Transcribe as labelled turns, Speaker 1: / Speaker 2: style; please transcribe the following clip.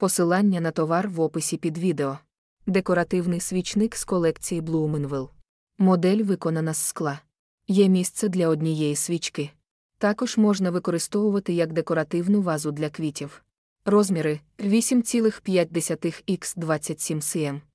Speaker 1: Посилання на товар в описі
Speaker 2: під відео. Декоративний свічник з колекції Bloominville. Модель виконана з скла. Є місце для однієї свічки. Також можна використовувати як декоративну вазу для квітів. Розміри 8,5
Speaker 1: х 27 см.